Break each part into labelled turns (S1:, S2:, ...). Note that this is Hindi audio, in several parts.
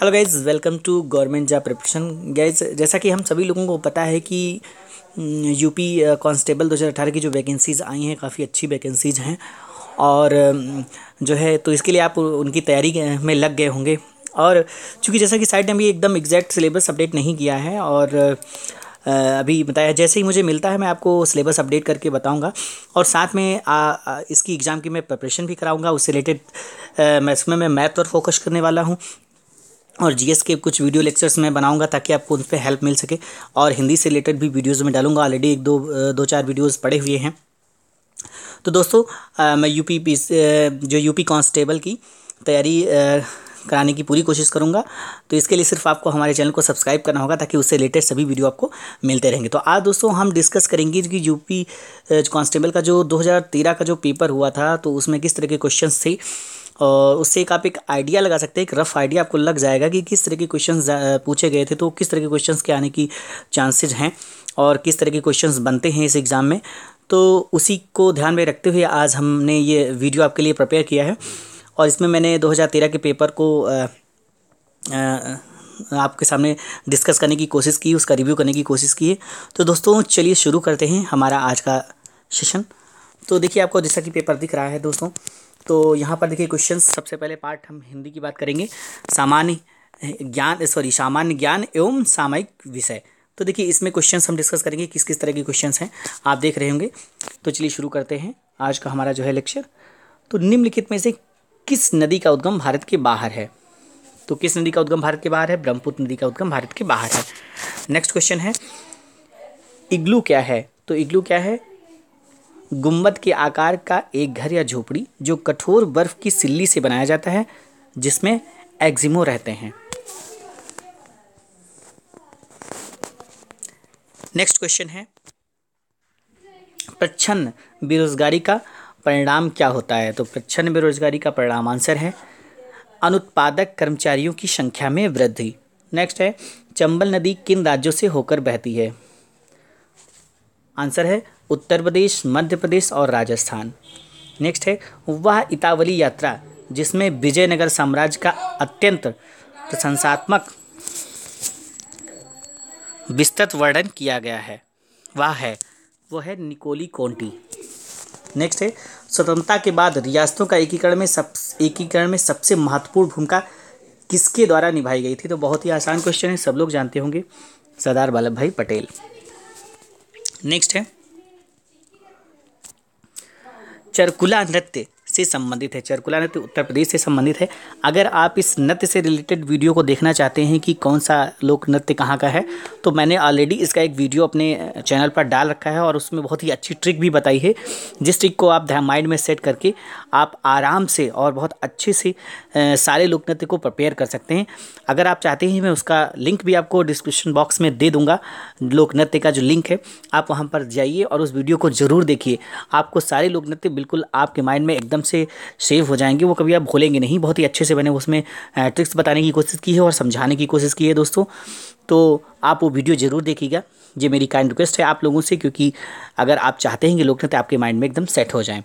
S1: hello guys welcome to government job preparation guys जैसा कि हम सभी लोगों को पता है कि यूपी कांस्टेबल 2018 की जो वैकेंसीज़ आई हैं काफ़ी अच्छी वैकेंसीज़ हैं और जो है तो इसके लिए आप उनकी तैयारी में लग गए होंगे और चूँकि जैसा कि साइट ने अभी एकदम एग्जैक्ट सिलेबस अपडेट नहीं किया है और अभी बताया जैसे ही मुझे मिलता है मैं आपको सिलेबस अपडेट करके बताऊंगा और साथ में आ, इसकी एग्ज़ाम की मैं प्रिपरेशन भी कराऊंगा उससे रिलेटेड इसमें मैं मैथ पर फोकस करने वाला हूं और जी के कुछ वीडियो लेक्चर्स मैं बनाऊंगा ताकि आपको उन पर हेल्प मिल सके और हिंदी से रिलेटेड भी वीडियोस में डालूंगा ऑलरेडी एक दो दो चार वीडियोस पड़े हुए हैं तो दोस्तों आ, मैं यूपी जो यूपी कांस्टेबल की तैयारी कराने की पूरी कोशिश करूंगा तो इसके लिए सिर्फ आपको हमारे चैनल को सब्सक्राइब करना होगा ताकि उससे रिलेटेड सभी वीडियो आपको मिलते रहेंगे तो आज दोस्तों हम डिस्कस करेंगे कि यूपी कांस्टेबल का जो 2013 का जो पेपर हुआ था तो उसमें किस तरह के क्वेश्चन थे उससे एक आप एक आइडिया लगा सकते हैं एक रफ़ आइडिया आपको लग जाएगा कि किस तरह के क्वेश्चन पूछे गए थे तो किस तरह के क्वेश्चन के आने की चांसेज हैं और किस तरह के क्वेश्चन बनते हैं इस एग्ज़ाम में तो उसी को ध्यान में रखते हुए आज हमने ये वीडियो आपके लिए प्रपेयर किया है और इसमें मैंने 2013 के पेपर को आ, आ, आपके सामने डिस्कस करने की कोशिश की उसका रिव्यू करने की कोशिश की है तो दोस्तों चलिए शुरू करते हैं हमारा आज का सेशन तो देखिए आपको जैसा कि पेपर दिख रहा है दोस्तों तो यहाँ पर देखिए क्वेश्चन सबसे पहले पार्ट हम हिंदी की बात करेंगे सामान्य ज्ञान सॉरी सामान्य ज्ञान एवं सामयिक विषय तो देखिए इसमें क्वेश्चन हम डिस्कस करेंगे किस किस तरह के क्वेश्चन हैं आप देख रहे होंगे तो चलिए शुरू करते हैं आज का हमारा जो है लेक्चर तो निम्नलिखित में से किस नदी का उद्गम भारत के बाहर है तो किस नदी का उद्गम भारत के बाहर है ब्रह्मपुत्र नदी का उद्गम भारत के बाहर है नेक्स्ट क्वेश्चन है इग्लू क्या है तो इग्लू क्या है गुम्बद के आकार का एक घर या झोपड़ी जो कठोर बर्फ की सिल्ली से बनाया जाता है जिसमें एक्जिमो रहते हैं नेक्स्ट क्वेश्चन है प्रच्छन्न बेरोजगारी का परिणाम क्या होता है तो प्रच्छन्न बेरोजगारी का परिणाम आंसर है अनुत्पादक कर्मचारियों की संख्या में वृद्धि नेक्स्ट है चंबल नदी किन राज्यों से होकर बहती है आंसर है उत्तर प्रदेश मध्य प्रदेश और राजस्थान नेक्स्ट है वह इतावली यात्रा जिसमें विजयनगर साम्राज्य का अत्यंत प्रशंसात्मक विस्तृत वर्णन किया गया है वह है वह है निकोली कोंटी नेक्स्ट है स्वतंत्रता के बाद रियासतों का एकीकरण में सब एकीकरण में सबसे महत्वपूर्ण भूमिका किसके द्वारा निभाई गई थी तो बहुत ही आसान क्वेश्चन है सब लोग जानते होंगे सरदार वल्लभ भाई पटेल नेक्स्ट है चरकुला नृत्य से संबंधित है चरकुला नृत्य उत्तर प्रदेश से संबंधित है अगर आप इस नृत्य से रिलेटेड वीडियो को देखना चाहते हैं कि कौन सा लोक नृत्य कहाँ का है तो मैंने ऑलरेडी इसका एक वीडियो अपने चैनल पर डाल रखा है और उसमें बहुत ही अच्छी ट्रिक भी बताई है जिस ट्रिक को आप माइंड में सेट करके आप आराम से और बहुत अच्छे से सारे लोक नृत्य को प्रिपेयर कर सकते हैं अगर आप चाहते हैं मैं उसका लिंक भी आपको डिस्क्रिप्शन बॉक्स में दे दूंगा लोक नृत्य का जो लिंक है आप वहाँ पर जाइए और उस वीडियो को ज़रूर देखिए आपको सारे लोक नृत्य बिल्कुल आपके माइंड में एकदम से सेव हो जाएंगे वो कभी आप भूलेंगे नहीं बहुत ही अच्छे से मैंने उसमें ट्रिक्स बताने की कोशिश की है और समझाने की कोशिश की है दोस्तों तो आप वो वीडियो ज़रूर देखिएगा ये मेरी काइंड रिक्वेस्ट है आप लोगों से क्योंकि अगर आप चाहते हैं कि नृत्य तो आपके माइंड में एकदम सेट हो जाएँ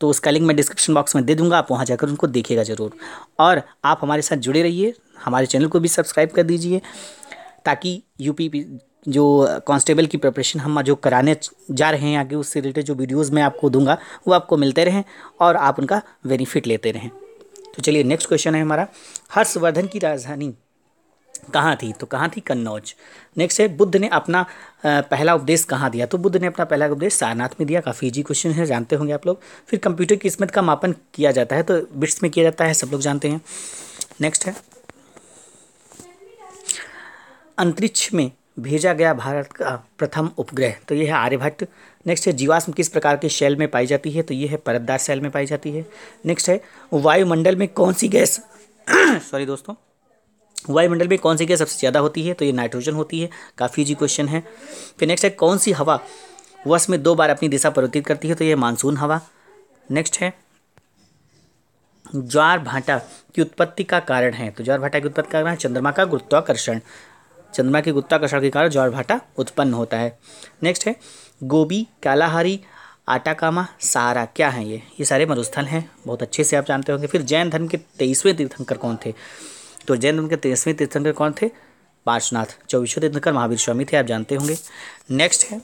S1: तो उसका लिंक मैं डिस्क्रिप्शन बॉक्स में दे दूंगा आप वहाँ जाकर उनको देखिएगा ज़रूर और आप हमारे साथ जुड़े रहिए हमारे चैनल को भी सब्सक्राइब कर दीजिए ताकि यूपी जो कांस्टेबल की प्रिपरेशन हम जो कराने जा रहे हैं आगे उससे रिलेटेड जो वीडियोज़ मैं आपको दूंगा वो आपको मिलते रहें और आप उनका बेनिफिट लेते रहें तो चलिए नेक्स्ट क्वेश्चन है हमारा हर्षवर्धन की राजधानी कहाँ थी तो कहाँ थी कन्नौज नेक्स्ट है बुद्ध ने अपना पहला उपदेश कहाँ दिया तो बुद्ध ने अपना पहला उपदेश सारनाथ में दिया काफ़ी इजी क्वेश्चन है जानते होंगे आप लोग फिर कंप्यूटर की किस्मत का मापन किया जाता है तो बिट्स में किया जाता है सब लोग जानते हैं नेक्स्ट है अंतरिक्ष में भेजा गया भारत का प्रथम उपग्रह तो ये है आर्यभट्ट नेक्स्ट है जीवाश्म किस प्रकार के शैल में पाई जाती है तो ये है परतदार शैल में पाई जाती है नेक्स्ट है वायुमंडल में कौन सी गैस सॉरी दोस्तों वायुमंडल में कौन सी गैस सबसे ज़्यादा होती है तो ये नाइट्रोजन होती है काफ़ी जी क्वेश्चन है फिर नेक्स्ट है कौन सी हवा वर्ष में दो बार अपनी दिशा परिवर्तित करती है तो ये मानसून हवा नेक्स्ट है ज्वार भाटा की उत्पत्ति का कारण है तो ज्वार भाटा की उत्पत्ति का कारण है चंद्रमा का गुरुत्वाकर्षण चंद्रमा के गुत्ताकर्षण के कारण ज्वार भाटा उत्पन्न होता है नेक्स्ट है गोभी कालाहारी आटाकामा सारा क्या हैं ये ये सारे मरुस्थल हैं बहुत अच्छे से आप जानते होंगे फिर जैन धर्म के तेईसवें तीर्थंकर कौन थे तो जैन धर्म के तेईसवें तीर्थंकर कौन थे पार्शनाथ चौबीसवें तीर्थंकर महावीर स्वामी थे आप जानते होंगे नेक्स्ट है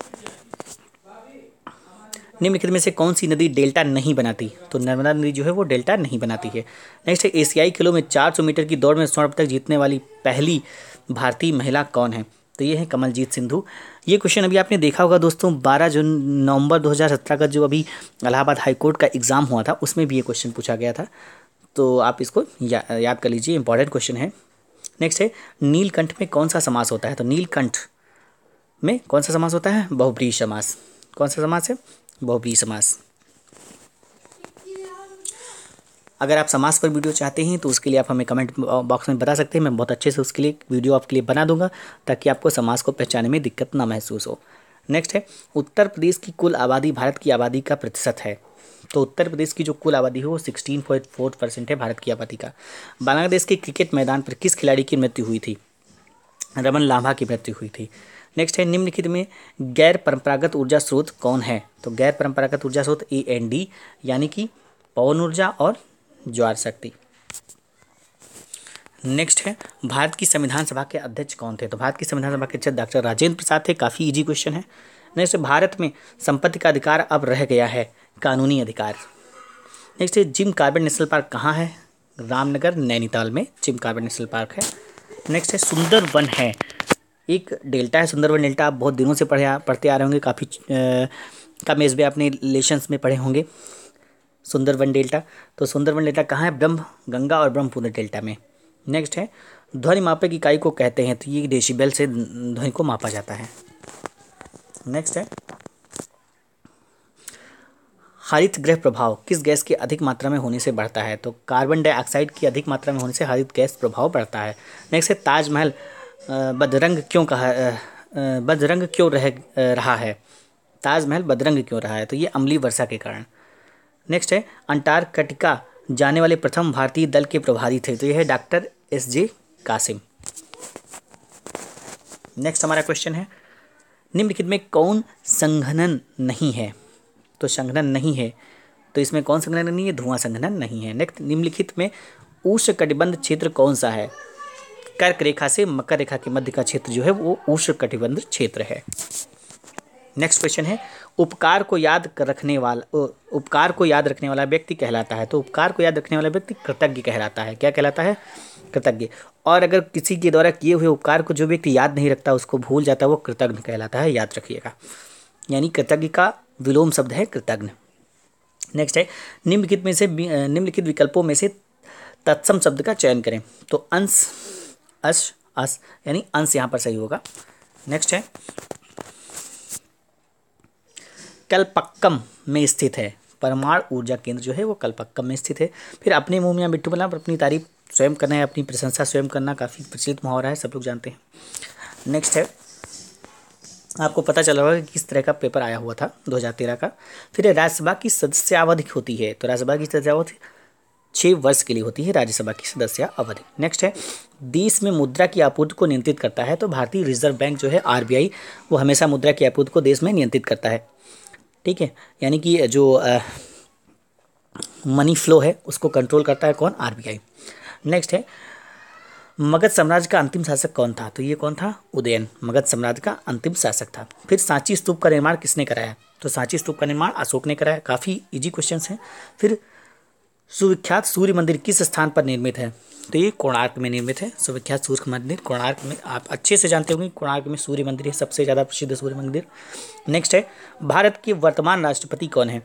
S1: निम्नलिखित में से कौन सी नदी डेल्टा नहीं बनाती तो नर्मदा नदी जो है वो डेल्टा नहीं बनाती है नेक्स्ट है एशियाई खेलों में 400 मीटर की दौड़ में स्वर्ण पदक जीतने वाली पहली भारतीय महिला कौन है तो ये है कमलजीत सिंधु ये क्वेश्चन अभी आपने देखा होगा दोस्तों 12 जून नवंबर 2017 का जो अभी इलाहाबाद हाईकोर्ट का एग्ज़ाम हुआ था उसमें भी ये क्वेश्चन पूछा गया था तो आप इसको या, याद कर लीजिए इंपॉर्टेंट क्वेश्चन है नेक्स्ट है नीलकंठ में कौन सा समास होता है तो नीलकंठ में कौन सा समास होता है बहुब्रीही समास कौन सा समास है बहुप्रिय समास अगर आप समास पर वीडियो चाहते हैं तो उसके लिए आप हमें कमेंट बॉक्स में बता सकते हैं मैं बहुत अच्छे से उसके लिए वीडियो आपके लिए बना दूंगा ताकि आपको समास को पहचाने में दिक्कत ना महसूस हो नेक्स्ट है उत्तर प्रदेश की कुल आबादी भारत की आबादी का प्रतिशत है तो उत्तर प्रदेश की जो कुल आबादी है वो सिक्सटीन पॉइंट फोर परसेंट है भारत की आबादी का बांग्लादेश के क्रिकेट मैदान पर किस खिलाड़ी की मृत्यु हुई थी रमन लाभा की मृत्यु हुई थी नेक्स्ट है निम्नलिखित में गैर परंपरागत ऊर्जा स्रोत कौन है तो गैर परंपरागत ऊर्जा स्रोत ए एन डी यानी कि पवन ऊर्जा और ज्वार शक्ति नेक्स्ट है भारत की संविधान सभा के अध्यक्ष कौन थे तो भारत की संविधान सभा के अध्यक्ष डॉक्टर राजेंद्र प्रसाद थे काफ़ी इजी क्वेश्चन है नेक्स्ट भारत में संपत्ति का अधिकार अब रह गया है कानूनी अधिकार नेक्स्ट है जिम कार्बेट नेशनल पार्क कहाँ है रामनगर नैनीताल में जिम कार्बेट नेशनल पार्क है नेक्स्ट है सुंदर वन है एक डेल्टा है सुंदरबन डेल्टा आप बहुत दिनों से पढ़े पढ़ते आ रहे होंगे काफ़ी कम एज भी आपने लेशंस में पढ़े होंगे सुंदरबन डेल्टा तो सुंदरबन डेल्टा कहाँ है ब्रह्म गंगा और ब्रह्मपुत्र डेल्टा में नेक्स्ट है ध्वनि मापे की इकाई को कहते हैं तो ये डेसीबेल से ध्वनि को मापा जाता है नेक्स्ट है हरित गृह प्रभाव किस गैस के अधिक मात्रा में होने से बढ़ता है तो कार्बन डाइऑक्साइड की अधिक मात्रा में होने से हरित गैस प्रभाव बढ़ता है नेक्स्ट है ताजमहल बदरंग क्यों कहा बदरंग क्यों रह रहा है ताजमहल बदरंग क्यों रहा है तो ये अमली वर्षा के कारण नेक्स्ट है अंटार्कटिका जाने वाले प्रथम भारतीय दल के प्रभारी थे तो यह है doctor S J Qasim next हमारा क्वेश्चन है निम्नलिखित में कौन संघनन नहीं है तो संघनन नहीं है तो इसमें कौन संघनन नहीं है धुआं संघनन नहीं है नेक्स्ट निम्नलिखित में उष्ण कटिबंध क्षेत्र कौन सा है कर्क रेखा से मकर रेखा के मध्य का क्षेत्र जो है वो उष्ण कटिबंध क्षेत्र है नेक्स्ट क्वेश्चन है उपकार को याद रखने वाला उपकार को याद रखने वाला व्यक्ति कहलाता है तो उपकार को याद रखने वाला व्यक्ति कृतज्ञ कहलाता है क्या कहलाता है कृतज्ञ और अगर किसी के द्वारा किए हुए उपकार को जो व्यक्ति याद नहीं रखता उसको भूल जाता है वो कृतज्ञ कहलाता है याद रखिएगा यानी कृतज्ञ का विलोम शब्द है कृतज्ञ नेक्स्ट है निम्नलिखित में से निम्नलिखित विकल्पों में से तत्सम शब्द का चयन करें तो अंश अश अस यानी अंश यहाँ पर सही होगा नेक्स्ट है कलपक्कम में स्थित है परमाणु ऊर्जा केंद्र जो है वो कलपक्कम में स्थित है फिर अपने मुँह में मिट्टू बना पर अपनी तारीफ स्वयं करना है अपनी प्रशंसा स्वयं करना काफ़ी प्रचलित मुहावरा है सब लोग जानते हैं नेक्स्ट है आपको पता चला होगा कि किस तरह का पेपर आया हुआ था 2013 का फिर राज्यसभा की सदस्यावधि होती है तो राज्यसभा की सदस्यावधि छः वर्ष के लिए होती है राज्यसभा की सदस्य अवधि नेक्स्ट है देश में मुद्रा की आपूर्ति को नियंत्रित करता है तो भारतीय रिजर्व बैंक जो है आर वो हमेशा मुद्रा की आपूर्ति को देश में नियंत्रित करता है ठीक है यानी कि जो मनी फ्लो है उसको कंट्रोल करता है कौन आर नेक्स्ट है मगध साम्राज्य का अंतिम शासक कौन था तो ये कौन था उदयन मगध साम्राज्य का अंतिम शासक था फिर सांची स्तूप का निर्माण किसने कराया तो सांची स्तूप का निर्माण अशोक ने कराया काफ़ी इजी क्वेश्चंस हैं फिर सुविख्यात सूर्य मंदिर किस स्थान पर निर्मित है तो ये कोणार्क में निर्मित है सुविख्यात सूर्य मंदिर कोणार्क में आप अच्छे से जानते होंगे कोणार्क में सूर्य मंदिर है सबसे ज़्यादा प्रसिद्ध सूर्य मंदिर नेक्स्ट है भारत के वर्तमान राष्ट्रपति कौन है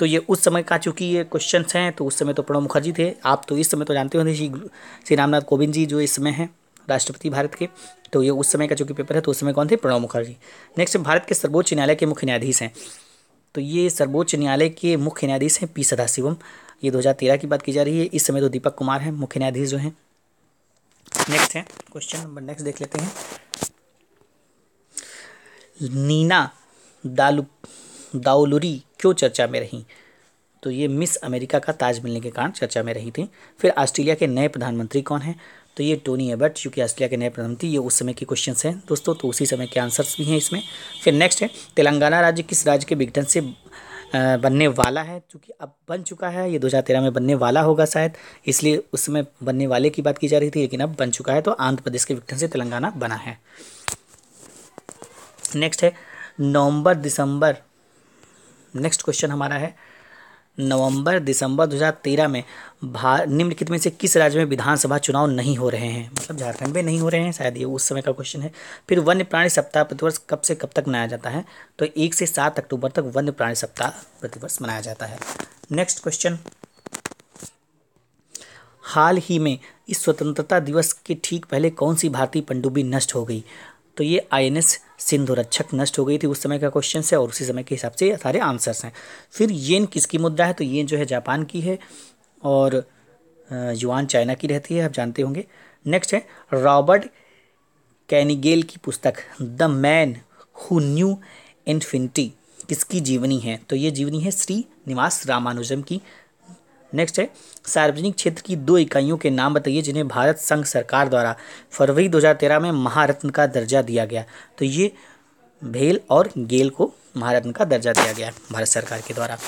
S1: तो ये उस समय का चूँकि ये क्वेश्चन हैं तो उस समय तो प्रणब मुखर्जी थे आप तो इस समय तो जानते होंगे श्री श्री रामनाथ कोविंद जी जो इस समय हैं राष्ट्रपति भारत के तो ये उस समय का चूंकि पेपर है तो उस समय कौन थे प्रणब मुखर्जी नेक्स्ट भारत के सर्वोच्च न्यायालय के मुख्य न्यायाधीश हैं तो ये सर्वोच्च न्यायालय के मुख्य न्यायाधीश हैं पी सदाशिवम ये 2013 की बात की जा रही है इस समय तो दीपक कुमार हैं मुख्य न्यायाधीश जो हैं नेक्स्ट है क्वेश्चन नंबर नेक्स्ट देख लेते हैं नीना दालू दाउलुरी क्यों चर्चा में रही तो ये मिस अमेरिका का ताज मिलने के कारण चर्चा में रही थी फिर ऑस्ट्रेलिया के नए प्रधानमंत्री कौन हैं तो ये टोनी एबर्ट क्योंकि ऑस्ट्रेलिया के नए प्रधानमंत्री ये उस समय के क्वेश्चन हैं दोस्तों तो उसी समय के आंसर्स भी हैं इसमें फिर नेक्स्ट है तेलंगाना राज्य किस राज्य के विघटन से बनने वाला है क्योंकि अब बन चुका है ये तेरह में बनने वाला होगा शायद इसलिए उसमें बनने वाले की बात की जा रही थी लेकिन अब बन चुका है तो आंध्र प्रदेश के विक्टन से तेलंगाना बना है नेक्स्ट है नवंबर दिसंबर नेक्स्ट क्वेश्चन हमारा है नवंबर दिसंबर 2013 में भार निम्नलिखित में से किस राज्य में विधानसभा चुनाव नहीं हो रहे हैं मतलब झारखंड में नहीं हो रहे हैं शायद ये उस समय का क्वेश्चन है फिर वन्य प्राणी सप्ताह प्रतिवर्ष कब से कब तक मनाया जाता है तो एक से सात अक्टूबर तक वन्य प्राणी सप्ताह प्रतिवर्ष मनाया जाता है नेक्स्ट क्वेश्चन हाल ही में इस स्वतंत्रता दिवस के ठीक पहले कौन सी भारतीय पनडुब्बी नष्ट हो गई तो ये आई एन एस सिंधु रक्षक नष्ट हो गई थी उस समय का क्वेश्चन है और उसी समय के हिसाब से ये सारे आंसर्स हैं फिर येन किसकी मुद्रा है तो येन जो है जापान की है और युआन चाइना की रहती है आप जानते होंगे नेक्स्ट है रॉबर्ट कैनिगेल की पुस्तक the man who knew infinity किसकी जीवनी है तो ये जीवनी है श्री निवास रामानुजम की नेक्स्ट है सार्वजनिक क्षेत्र की दो इकाइयों के नाम बताइए जिन्हें भारत संघ सरकार द्वारा फरवरी 2013 में महारत्न का दर्जा दिया गया तो ये भेल और गेल को महारत्न का दर्जा दिया गया भारत सरकार के द्वारा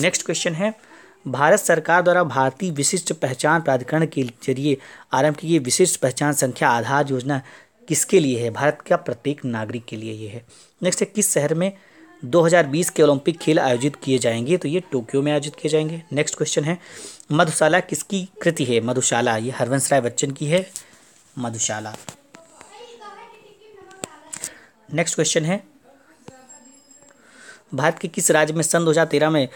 S1: नेक्स्ट क्वेश्चन है भारत सरकार द्वारा भारतीय विशिष्ट पहचान प्राधिकरण के जरिए आरंभ की गई विशिष्ट पहचान संख्या आधार योजना किसके लिए है भारत का प्रत्येक नागरिक के लिए ये है नेक्स्ट है किस शहर में 2020 के ओलंपिक खेल आयोजित किए जाएंगे तो ये टोक्यो में आयोजित किए जाएंगे नेक्स्ट क्वेश्चन है मधुशाला किसकी कृति है मधुशाला ये हरवंश राय बच्चन की है मधुशाला नेक्स्ट क्वेश्चन है भारत के किस राज्य में सन 2013 में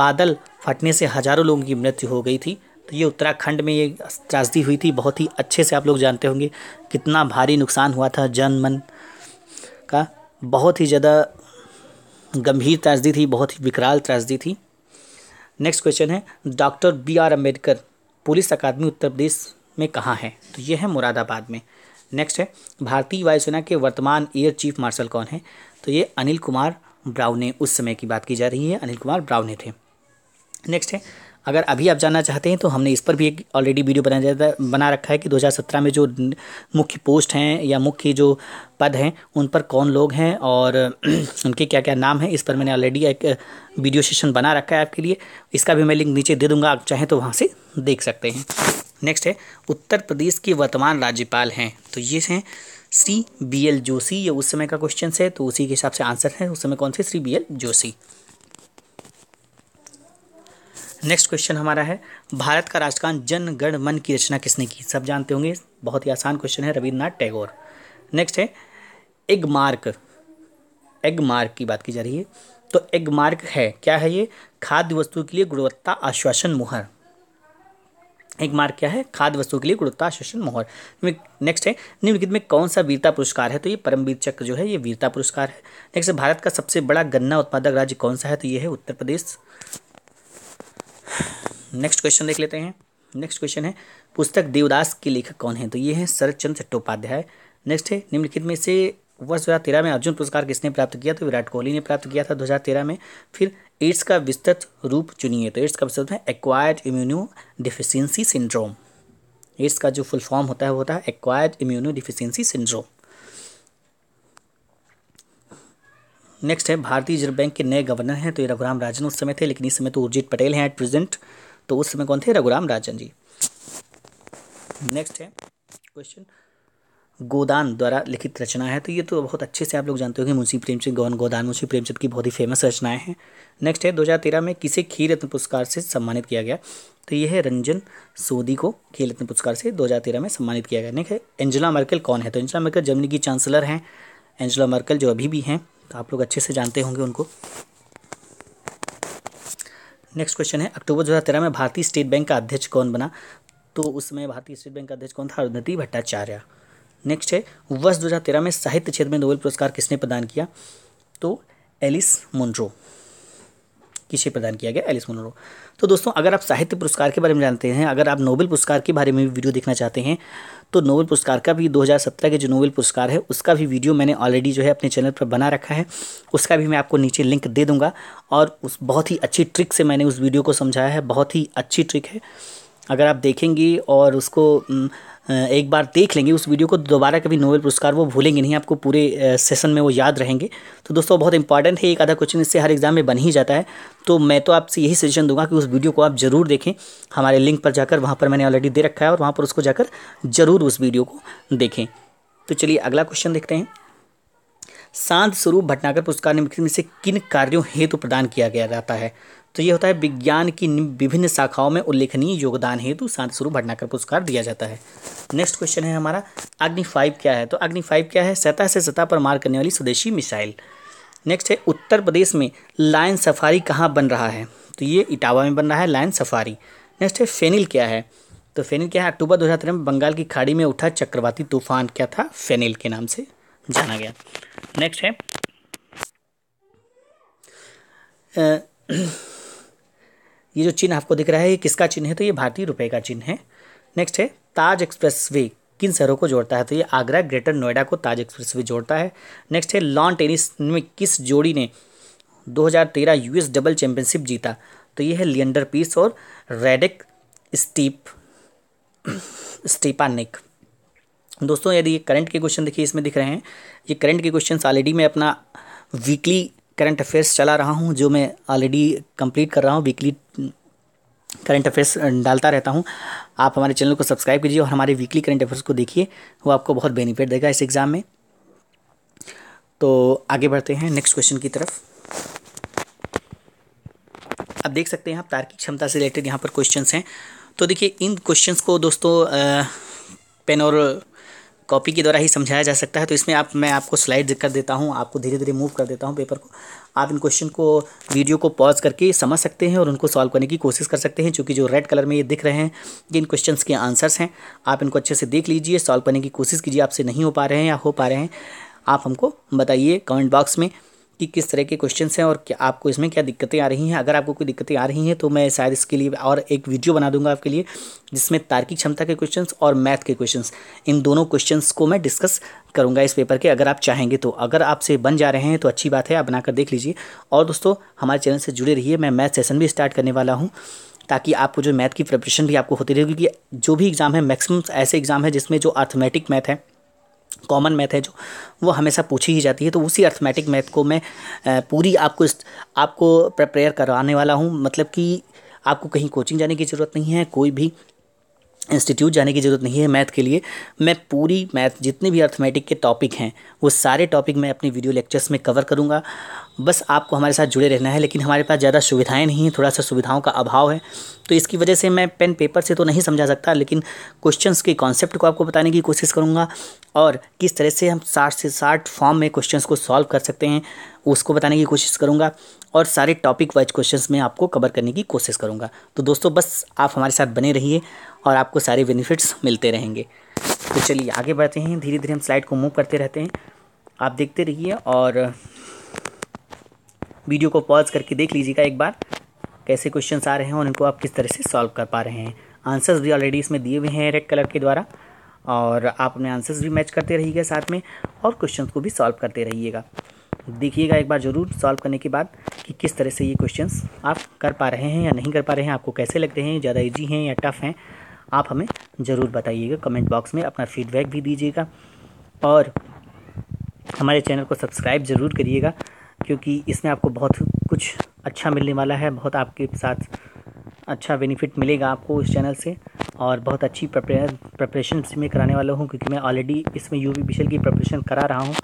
S1: बादल फटने से हजारों लोगों की मृत्यु हो गई थी तो ये उत्तराखंड में ये त्रासदी हुई थी बहुत ही अच्छे से आप लोग जानते होंगे कितना भारी नुकसान हुआ था जनमन का बहुत ही ज़्यादा गंभीर त्रासदी थी बहुत ही विकराल त्रासदी थी नेक्स्ट क्वेश्चन है doctor B R Ambedkar police academy Uttar Pradesh में कहाँ है तो ये है मुरादाबाद में नेक्स्ट है भारतीय वायुसेना के वर्तमान एयर चीफ मार्शल कौन है तो ये अनिल कुमार ब्राउने उस समय की बात की जा रही है अनिल कुमार ब्राउने थे नेक्स्ट है अगर अभी आप जानना चाहते हैं तो हमने इस पर भी एक ऑलरेडी वीडियो बना जाता बना रखा है कि 2017 में जो मुख्य पोस्ट हैं या मुख्य जो पद हैं उन पर कौन लोग हैं और उनके क्या क्या नाम हैं इस पर मैंने ऑलरेडी एक वीडियो सेशन बना रखा है आपके लिए इसका भी मैं लिंक नीचे दे दूँगा आप चाहें तो वहाँ से देख सकते हैं नेक्स्ट है उत्तर प्रदेश के वर्तमान राज्यपाल हैं तो ये हैं श्री बी एल जोशी ये उस समय का क्वेश्चन है तो उसी के हिसाब से आंसर है उस समय कौन से Shri B L Joshi next question हमारा है भारत का राष्ट्रगान जन गण मन की रचना किसने की सब जानते होंगे बहुत ही आसान क्वेश्चन है रविन्द्रनाथ टैगोर नेक्स्ट है एग मार्क एग मार्क की बात की जा रही है तो एग मार्क है क्या है ये खाद्य वस्तु के लिए गुणवत्ता आश्वासन मुहर एक मार्क क्या है खाद्य वस्तु के लिए गुणवत्ता आश्वासन मोहर नेक्स्ट है निम्नलिखित में कौन सा वीरता पुरस्कार है तो ये परमवीर चक्र जो है ये वीरता पुरस्कार है नेक्स्ट भारत का सबसे बड़ा गन्ना उत्पादक राज्य कौन सा है तो ये है उत्तर प्रदेश नेक्स्ट क्वेश्चन देख लेते हैं नेक्स्ट क्वेश्चन है पुस्तक देवदास के लेखक कौन है तो ये है चंद्र चट्टोपाध्याय नेक्स्ट है निम्नलिखित में से वर्ष दो में अर्जुन पुरस्कार किसने प्राप्त किया तो विराट कोहली ने प्राप्त किया था दो में फिर एड्स का विस्तृत रूप चुनिए तो एड्स का विस्तृत है acquired immunodeficiency syndrome AIDS का जो फुल फॉर्म होता है वो होता है acquired immunodeficiency syndrome next है भारतीय रिजर्व बैंक के नए गवर्नर हैं तो ये रघुराम राजन उस समय थे लेकिन इस समय तो उर्जित पटेल हैं एट प्रेजेंट तो उस समय कौन थे रघुराम राजन जी नेक्स्ट है क्वेश्चन गोदान द्वारा लिखित रचना है तो ये तो बहुत अच्छे से आप लोग जानते हो कि मुंशी प्रेमचंद गौन गोदान मुंशी प्रेमचंद की बहुत ही फेमस रचनाएं हैं नेक्स्ट है तेरह में किसे खेल रत्न पुरस्कार से सम्मानित किया गया तो ये है रंजन सोदी को खेल रत्न पुरस्कार से तेरह में सम्मानित किया गया नेक्स्ट है एंजला मर्कल कौन है तो एंजला मर्कल जर्मनी की चांसलर हैं एंजला मर्कल जो अभी भी हैं तो आप लोग अच्छे से जानते होंगे उनको नेक्स्ट क्वेश्चन है अक्टूबर दो में भारतीय स्टेट बैंक का अध्यक्ष कौन बना तो उसमें भारतीय स्टेट बैंक का अध्यक्ष कौन था अरुंधति भट्टाचार्य नेक्स्ट है वर्ष दो में साहित्य क्षेत्र में नोबेल पुरस्कार किसने प्रदान किया तो एलिस मुंड्रो किसे प्रदान किया गया एलिस मोनरो तो दोस्तों अगर आप साहित्य पुरस्कार के बारे में जानते हैं अगर आप नोबेल पुरस्कार के बारे में भी वीडियो देखना चाहते हैं तो नोबेल पुरस्कार का भी 2017 के जो नोबेल पुरस्कार है उसका भी वीडियो मैंने ऑलरेडी जो है अपने चैनल पर बना रखा है उसका भी मैं आपको नीचे लिंक दे दूँगा और उस बहुत ही अच्छी ट्रिक से मैंने उस वीडियो को समझाया है बहुत ही अच्छी ट्रिक है अगर आप देखेंगी और उसको एक बार देख लेंगे उस वीडियो को दोबारा कभी नोबेल पुरस्कार वो भूलेंगे नहीं आपको पूरे सेशन में वो याद रहेंगे तो दोस्तों बहुत इंपॉर्टेंट है एक आधा क्वेश्चन इससे हर एग्जाम में बन ही जाता है तो मैं तो आपसे यही सजेशन दूंगा कि उस वीडियो को आप ज़रूर देखें हमारे लिंक पर जाकर वहाँ पर मैंने ऑलरेडी दे रखा है और वहाँ पर उसको जाकर ज़रूर उस वीडियो को देखें तो चलिए अगला क्वेश्चन देखते हैं शांत स्वरूप भटनागर पुरस्कार निम्नलिखित में से किन कार्यों हेतु तो प्रदान किया गया जाता है तो ये होता है विज्ञान की विभिन्न शाखाओं में उल्लेखनीय योगदान हेतु शांत स्वरूप भटनाकर पुरस्कार दिया जाता है नेक्स्ट क्वेश्चन है हमारा अग्नि फाइव क्या है तो अग्नि फाइव क्या है सतह से सतह पर मार करने वाली स्वदेशी मिसाइल नेक्स्ट है उत्तर प्रदेश में लायन सफारी कहाँ बन रहा है तो ये इटावा में बन रहा है लायन सफारी नेक्स्ट है फेनिल क्या है तो फेनिल क्या है अक्टूबर दो हज़ार तेरह में बंगाल की खाड़ी में उठा चक्रवाती तूफान क्या था फेनिल के नाम से जाना गया नेक्स्ट है ये जो चिन्ह आपको दिख रहा है ये किसका चिन्ह है तो ये भारतीय रुपये का चिन्ह है नेक्स्ट है ताज एक्सप्रेस वे किन शहरों को जोड़ता है तो ये आगरा ग्रेटर नोएडा को ताज एक्सप्रेस वे जोड़ता है नेक्स्ट है लॉन टेनिस में किस जोड़ी ने 2013 यूएस डबल चैंपियनशिप जीता तो ये है लियंडर पीस और रेडिक स्टीप स्टीपानिक दोस्तों यदि ये करंट के क्वेश्चन देखिए इसमें दिख रहे हैं ये करंट के क्वेश्चन ऑलरेडी मैं अपना वीकली करंट अफेयर्स चला रहा हूँ जो मैं ऑलरेडी कंप्लीट कर रहा हूँ वीकली करंट अफेयर्स डालता रहता हूँ आप हमारे चैनल को सब्सक्राइब कीजिए और हमारे वीकली करंट अफेयर्स को देखिए वो आपको बहुत बेनिफिट देगा इस एग्ज़ाम में तो आगे बढ़ते हैं नेक्स्ट क्वेश्चन की तरफ अब देख सकते हैं आप तार्किक क्षमता से रिलेटेड यहाँ पर क्वेश्चंस हैं तो देखिए इन क्वेश्चंस को दोस्तों पेन और कॉपी के द्वारा ही समझाया जा सकता है तो इसमें आप मैं आपको स्लाइड कर देता हूँ आपको धीरे धीरे मूव कर देता हूँ पेपर को आप इन क्वेश्चन को वीडियो को पॉज करके समझ सकते हैं और उनको सॉल्व करने की कोशिश कर सकते हैं चूँकि जो रेड कलर में ये दिख रहे हैं ये इन क्वेश्चन के आंसर्स हैं आप इनको अच्छे से देख लीजिए सॉल्व करने की कोशिश कीजिए आपसे नहीं हो पा रहे हैं या हो पा रहे हैं आप हमको बताइए कमेंट बॉक्स में कि किस तरह के क्वेश्चन हैं और क्या आपको इसमें क्या दिक्कतें आ रही हैं अगर आपको कोई दिक्कतें आ रही हैं तो मैं शायद इसके लिए और एक वीडियो बना दूंगा आपके लिए जिसमें तार्किक क्षमता के क्वेश्चन और मैथ के क्वेश्चन इन दोनों क्वेश्चन को मैं डिस्कस करूँगा इस पेपर के अगर आप चाहेंगे तो अगर आपसे बन जा रहे हैं तो अच्छी बात है आप बनाकर देख लीजिए और दोस्तों हमारे चैनल से जुड़े रहिए मैं मैथ सेशन भी स्टार्ट करने वाला हूँ ताकि आपको जो मैथ की प्रिपरेशन भी आपको होती रहे क्योंकि जो भी एग्ज़ाम है मैक्सिमम ऐसे एग्ज़ाम है जिसमें जो आर्थमेटिक मैथ है कॉमन मैथ है जो वो हमेशा पूछी ही जाती है तो उसी अर्थमेटिक मैथ को मैं पूरी आपको आपको प्रिपेयर करवाने वाला हूँ मतलब कि आपको कहीं कोचिंग जाने की ज़रूरत नहीं है कोई भी इंस्टीट्यूट जाने की ज़रूरत नहीं है मैथ के लिए मैं पूरी मैथ जितने भी अर्थमेटिक के टॉपिक हैं वो सारे टॉपिक मैं अपनी वीडियो लेक्चर्स में कवर करूँगा बस आपको हमारे साथ जुड़े रहना है लेकिन हमारे पास ज़्यादा सुविधाएं नहीं हैं थोड़ा सा सुविधाओं का अभाव है तो इसकी वजह से मैं पेन पेपर से तो नहीं समझा सकता लेकिन क्वेश्चंस के कॉन्सेप्ट को आपको बताने की कोशिश करूँगा और किस तरह से हम साठ से साठ फॉर्म में क्वेश्चंस को सॉल्व कर सकते हैं उसको बताने की कोशिश करूँगा और सारे टॉपिक वाइज क्वेश्चन में आपको कवर करने की कोशिश करूँगा तो दोस्तों बस आप हमारे साथ बने रहिए और आपको सारे बेनिफिट्स मिलते रहेंगे तो चलिए आगे बढ़ते हैं धीरे धीरे हम स्लाइड को मूव करते रहते हैं आप देखते रहिए और वीडियो को पॉज करके देख लीजिएगा एक बार कैसे क्वेश्चन आ रहे हैं और उनको आप किस तरह से सॉल्व कर पा रहे हैं आंसर्स भी ऑलरेडी इसमें दिए हुए हैं रेड कलर के द्वारा और आप अपने आंसर्स भी मैच करते रहिएगा साथ में और क्वेश्चन को भी सॉल्व करते रहिएगा देखिएगा एक बार ज़रूर सॉल्व करने के बाद कि किस तरह से ये क्वेश्चंस आप कर पा रहे हैं या नहीं कर पा रहे हैं आपको कैसे लग रहे हैं ज़्यादा ईजी हैं या टफ़ हैं आप हमें ज़रूर बताइएगा कमेंट बॉक्स में अपना फीडबैक भी दीजिएगा और हमारे चैनल को सब्सक्राइब ज़रूर करिएगा क्योंकि इसमें आपको बहुत कुछ अच्छा मिलने वाला है बहुत आपके साथ अच्छा बेनिफिट मिलेगा आपको इस चैनल से और बहुत अच्छी प्रपरेशन में कराने वाला हूँ क्योंकि मैं ऑलरेडी इसमें यू बी की प्रपरेशन करा रहा हूँ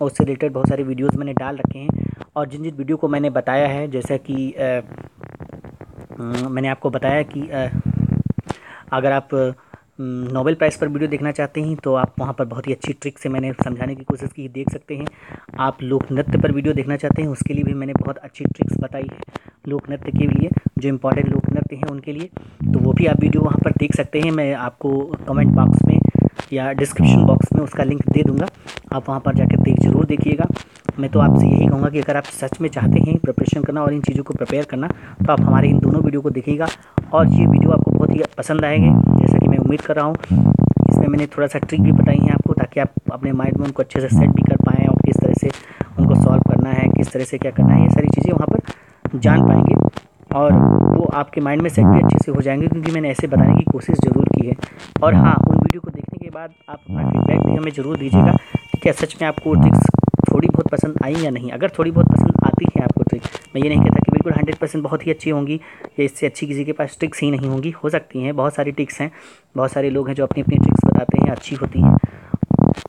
S1: और उससे रिलेटेड बहुत सारे वीडियोज़ मैंने डाल रखे हैं और जिन जिन वीडियो को मैंने बताया है जैसा कि आ, मैंने आपको बताया कि आ, अगर आप नोबेल प्राइज़ पर वीडियो देखना चाहते हैं तो आप वहाँ पर बहुत ही अच्छी ट्रिक से मैंने समझाने की कोशिश की देख सकते हैं आप लोक नृत्य पर वीडियो देखना चाहते हैं उसके लिए भी मैंने बहुत अच्छी ट्रिक्स बताई है लोक नृत्य के लिए जो इम्पोर्टेंट लोक नृत्य हैं उनके लिए तो वो भी आप वीडियो वहाँ पर देख सकते हैं मैं आपको कमेंट बॉक्स में या डिस्क्रिप्शन बॉक्स में उसका लिंक दे दूँगा आप वहाँ पर जाकर देख जरूर देखिएगा मैं तो आपसे यही कहूँगा कि अगर आप सच में चाहते हैं प्रिपरेशन करना और इन चीज़ों को प्रिपेयर करना तो आप हमारे इन दोनों वीडियो को देखिएगा और ये वीडियो आपको बहुत ही पसंद आएंगे जैसा कि मैं उम्मीद कर रहा हूँ इसमें मैंने थोड़ा सा ट्रिक भी बताई है आपको ताकि आप अपने माइंड में उनको अच्छे से सेट भी कर पाएँ और किस तरह से उनको सॉल्व करना है किस तरह से क्या करना है ये सारी चीज़ें वहाँ पर जान पाएंगे और वो आपके माइंड में सेट भी अच्छे से हो जाएंगे क्योंकि मैंने ऐसे बताने की कोशिश ज़रूर की है और हाँ उन वीडियो को देखने के बाद आप अपना फीडबैक भी हमें ज़रूर दीजिएगा कि क्या सच में आपको ट्रिक्स थोड़ी बहुत पसंद आई या नहीं अगर थोड़ी बहुत पसंद आती है आपको ट्रिक मैं ये नहीं कहता बिल्कुल हंड्रेड परसेंट बहुत ही अच्छी होंगी या इससे अच्छी किसी के पास ट्रिक्स ही नहीं होंगी हो सकती हैं बहुत सारी ट्रिक्स हैं बहुत सारे लोग हैं जो अपनी अपनी ट्रिक्स बताते हैं अच्छी होती हैं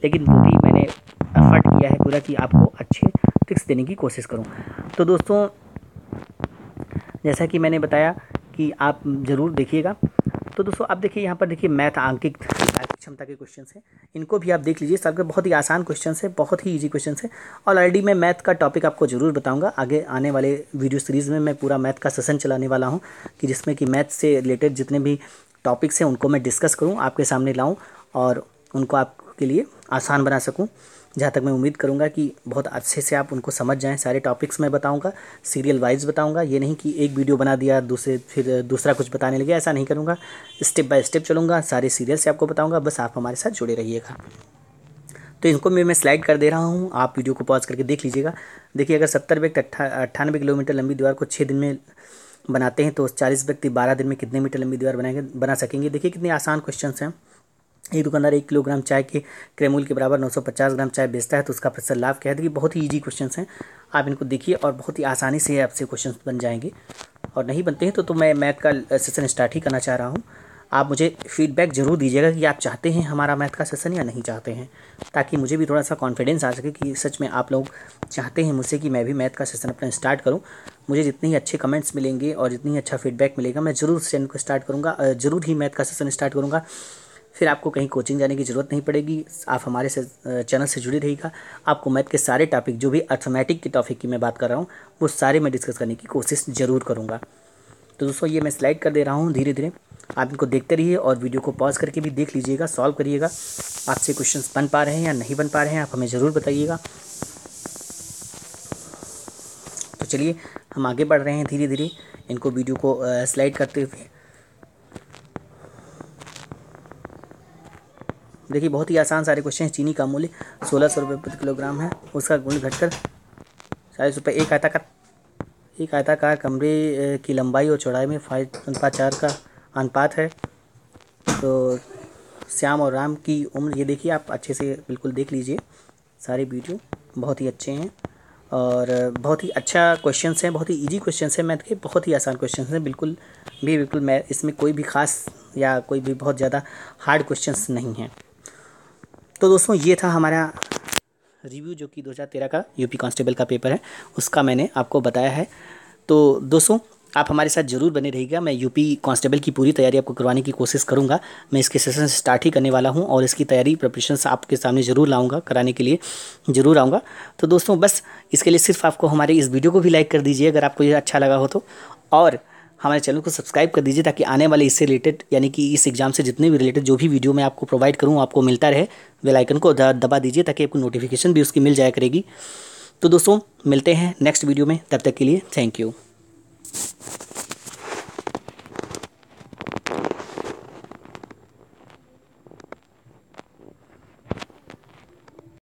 S1: लेकिन वो भी मैंने एफर्ट किया है पूरा कि आपको अच्छे ट्रिक्स देने की कोशिश करूँ तो दोस्तों जैसा कि मैंने बताया कि आप ज़रूर देखिएगा तो दोस्तों आप देखिए यहाँ पर देखिए मैथ आंकिक क्षमता के क्वेश्चन हैं इनको भी आप देख लीजिए सबके बहुत ही आसान क्वेश्चन है बहुत ही ईजी क्वेश्चन है और ऑलरेडी मैं मैथ का टॉपिक आपको जरूर बताऊँगा आगे आने वाले वीडियो सीरीज़ में मैं पूरा मैथ का सेशन चलाने वाला हूँ कि जिसमें कि मैथ से रिलेटेड जितने भी टॉपिक्स हैं उनको मैं डिस्कस करूँ आपके सामने लाऊँ और उनको आपके लिए आसान बना सकूँ जहाँ तक मैं उम्मीद करूँगा कि बहुत अच्छे से आप उनको समझ जाएँ सारे टॉपिक्स मैं बताऊँगा सीरियल वाइज बताऊँगा ये नहीं कि एक वीडियो बना दिया दूसरे फिर दूसरा कुछ बताने लगे ऐसा नहीं करूँगा स्टेप बाय स्टेप चलूँगा सारे सीरियल से आपको बताऊँगा बस आप हमारे साथ जुड़े रहिएगा तो इनको भी मैं स्लाइड कर दे रहा हूँ आप वीडियो को पॉज करके देख लीजिएगा देखिए अगर सत्तर व्यक्ति अट्ठानबे किलोमीटर लंबी दीवार को छः दिन में बनाते हैं तो चालीस व्यक्ति बारह दिन में कितने मीटर लंबी दीवार बनाएंगे बना सकेंगे देखिए कितने आसान क्वेश्चन हैं एक दुकानदार एक किलोग्राम चाय के क्रेमूल के बराबर 950 ग्राम चाय बेचता है तो उसका प्रतिशत लाभ क्या है देखिए बहुत ही ईजी क्वेश्चन हैं आप इनको देखिए और बहुत ही आसानी से आपसे क्वेश्चन बन जाएंगे और नहीं बनते हैं तो, तो मैं मैथ का सेशन स्टार्ट ही करना चाह रहा हूँ आप मुझे फीडबैक ज़रूर दीजिएगा कि आप चाहते हैं हमारा मैथ का सेशन या नहीं चाहते हैं ताकि मुझे भी थोड़ा सा कॉन्फिडेंस आ सके कि सच में आप लोग चाहते हैं मुझसे कि मैं भी मैथ का सेशन अपना स्टार्ट करूं मुझे जितने ही अच्छे कमेंट्स मिलेंगे और जितनी ही अच्छा फीडबैक मिलेगा मैं ज़रूर सेशन को स्टार्ट करूँगा ज़रूर ही मैथ का सेशन स्टार्ट करूँगा फिर आपको कहीं कोचिंग जाने की ज़रूरत नहीं पड़ेगी आप हमारे से चैनल से जुड़े रहेगा आपको मैथ के सारे टॉपिक जो भी अर्थमेटिक के टॉपिक की मैं बात कर रहा हूँ वो सारे मैं डिस्कस करने की कोशिश ज़रूर करूँगा तो दोस्तों ये मैं स्लाइड कर दे रहा हूँ धीरे धीरे आप इनको देखते रहिए और वीडियो को पॉज करके भी देख लीजिएगा सॉल्व करिएगा आपसे क्वेश्चंस बन पा रहे हैं या नहीं बन पा रहे हैं आप हमें ज़रूर बताइएगा तो चलिए हम आगे बढ़ रहे हैं धीरे धीरे इनको वीडियो को स्लाइड करते हुए देखिए बहुत ही आसान सारे क्वेश्चन हैं चीनी का मूल्य सोलह सौ रुपये प्रति किलोग्राम है उसका गुण घटकर चालीस रुपये एक आयताकार एक आयताकार कमरे की लंबाई और चौड़ाई में फाइव अनुपात चार का अनुपात है तो श्याम और राम की उम्र ये देखिए आप अच्छे से बिल्कुल देख लीजिए सारे वीडियो बहुत ही अच्छे हैं और बहुत ही अच्छा क्वेश्चन हैं बहुत ही इजी क्वेश्चन हैं मैथ के बहुत ही आसान क्वेश्चन हैं बिल्कुल भी बिल्कुल मैथ इसमें कोई भी खास या कोई भी बहुत ज़्यादा हार्ड क्वेश्चन नहीं हैं तो दोस्तों ये था हमारा रिव्यू जो कि 2013 का यूपी कांस्टेबल का पेपर है उसका मैंने आपको बताया है तो दोस्तों आप हमारे साथ जरूर बने रहिएगा मैं यूपी कांस्टेबल की पूरी तैयारी आपको करवाने की कोशिश करूंगा मैं इसके सेशन स्टार्ट ही करने वाला हूं और इसकी तैयारी प्रपरेशन आपके सामने ज़रूर लाऊंगा कराने के लिए ज़रूर आऊँगा तो दोस्तों बस इसके लिए सिर्फ आपको हमारे इस वीडियो को भी लाइक कर दीजिए अगर आपको ये अच्छा लगा हो तो और हमारे चैनल को सब्सक्राइब कर दीजिए ताकि आने वाले इससे रिलेटेड यानी कि इस एग्जाम से जितने भी रिलेटेड जो भी वीडियो मैं आपको प्रोवाइड करूँ आपको मिलता रहे वेलाइकन को दबा दीजिए ताकि आपको नोटिफिकेशन भी उसकी मिल जाया करेगी तो दोस्तों मिलते हैं नेक्स्ट वीडियो में तब तक के लिए थैंक यू